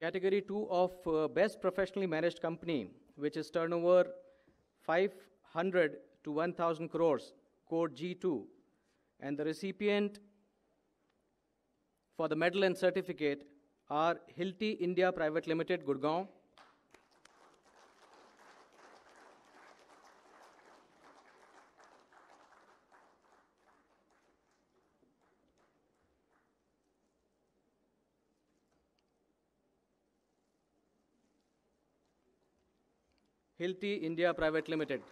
Category 2 of uh, best professionally managed company, which is turnover 500 to 1,000 crores, code G2. And the recipient for the medal and certificate are Hilti India Private Limited, Gurgaon, Hilti India Private Limited.